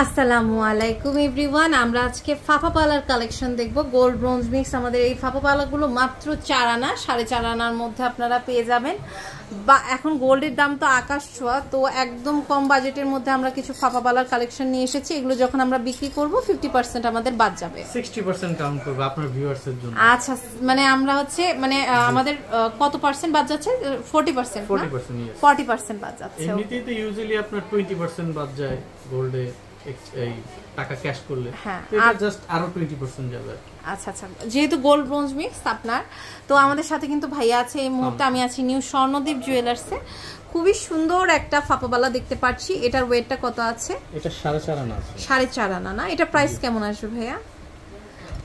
আসসালামু আলাইকুম এভরিওয়ান আমরা আজকে ফাফা পালার কালেকশন দেখব গোল্ড ব্রোঞ্জ মিক্স আমাদের এই ফাফা পালাগুলো মাত্র চার আনা সাড়ে চার আনার মধ্যে আপনারা পেয়ে যাবেন বা এখন গোল্ডের দাম তো আকাশ ছোঁয়া তো একদম কম বাজেটের মধ্যে আমরা কিছু ফাফা পালার কালেকশন নিয়ে এসেছি এগুলো যখন আমরা বিক্রি করব ফিফটি পার্সেন্ট আমাদের বাদ যাবে সিক্সটি পার্সেন্ট আচ্ছা মানে আমরা হচ্ছে মানে আমাদের কত পার্সেন্ট বাদ যাচ্ছে ফোর্টি পার্সেন্ট ফোর্টি পার্সেন্ট বাদ যাচ্ছে আপনার টোয়েন্টি পার্সেন্ট বাদ যায় গোল্ডে হ্যাঁ, আচ্ছা, আচ্ছা। যেহেতু আপনার তো আমাদের সাথে কিন্তু ভাইয়া আছে এই মুহূর্তে হ্যাঁ। আমি আছি নিউ স্বর্ণদীপ জুয়েলার্সে খুবই সুন্দর একটা ফাঁপাবালা দেখতে পাচ্ছি এটার ওয়েটটা কত আছে সাড়ে চার আনা না এটা প্রাইস কেমন আসবে ভাইয়া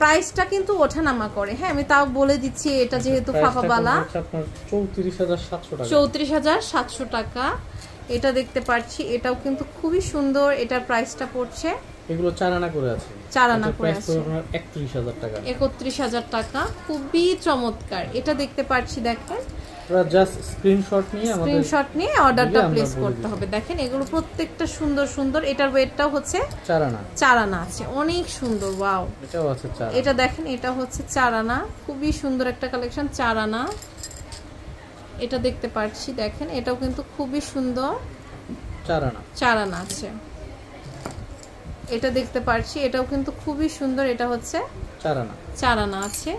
প্রাইসটা কিন্তু ওঠানামা করে হ্যাঁ আমি তাও বলে দিচ্ছি এটা আচ্ছা, যেহেতু ফাপাবালা চৌত্রিশ হাজার সাতশো টাকা এটা দেখতে পাচ্ছি এটাও কিন্তু খুবই সুন্দর এটার প্রাইসটা পড়ছে এগুলো আনা করে আছে আনা করে আছে 31000 টাকা 31000 টাকা খুবই চমৎকার এটা দেখতে পাচ্ছি দেখেন জাস্ট স্ক্রিনশট নিয়ে আমাদের স্ক্রিনশট নিয়ে অর্ডারটা প্লেস করতে হবে দেখেন এগুলো প্রত্যেকটা সুন্দর সুন্দর এটার ওয়েটটাও হচ্ছে চারানা আনা আছে অনেক সুন্দর ওয়াও এটাও আছে এটা দেখেন এটা হচ্ছে আনা খুবই সুন্দর একটা কালেকশন চার আনা এটা দেখতে পাচ্ছি দেখেন এটাও কিন্তু খুবই সুন্দর চারানা চারানা আছে এটা দেখতে পাচ্ছি এটাও কিন্তু খুবই সুন্দর এটা হচ্ছে চারানা চারানা আছে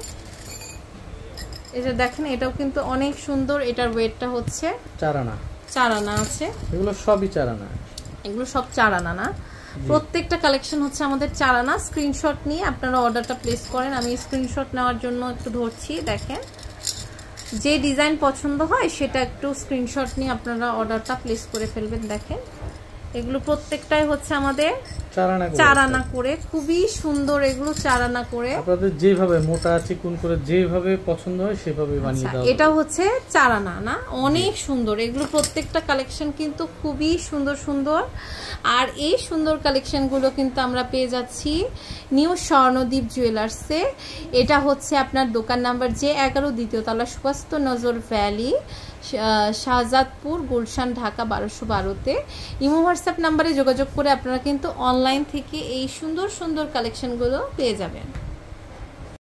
এটা দেখেন এটাও কিন্তু অনেক সুন্দর এটার ওয়েটটা হচ্ছে চারানা চারানা আছে এগুলো সবই চারানা এগুলো সব চারানা না প্রত্যেকটা কালেকশন হচ্ছে আমাদের চারানা স্ক্রিনশট নিয়ে আপনারা অর্ডারটা প্লেস করেন আমি স্ক্রিনশট নেওয়ার জন্য একটু ধরছি দেখেন যে ডিজাইন পছন্দ হয় সেটা একটু স্ক্রিনশট নিয়ে আপনারা অর্ডারটা প্লেস করে ফেলবেন দেখেন এগুলো প্রত্যেকটাই হচ্ছে আমাদের চারানা করে খুবই সুন্দর এগুলো চারানা করে আপনাদের যেভাবে মোটা চিকুন করে যেভাবে পছন্দ হয় সেভাবে আচ্ছা, বানিয়ে দাও এটা হচ্ছে চারানা না অনেক সুন্দর এগুলো প্রত্যেকটা কালেকশন কিন্তু খুবই সুন্দর সুন্দর আর এই সুন্দর কালেকশনগুলো কিন্তু আমরা পেয়ে যাচ্ছি নিউ স্বর্ণদ্বীপ জুয়েলার্সে এটা হচ্ছে আপনার দোকান নাম্বার যে এগারো দ্বিতীয় তালা সুপাস্ত নজর ভ্যালি শাহজাদপুর গুলশান ঢাকা বারোশো বারোতে ইমো হোয়াটসঅ্যাপ নাম্বারে যোগাযোগ করে আপনারা কিন্তু অনলাইন থেকে এই সুন্দর সুন্দর কালেকশানগুলো পেয়ে যাবেন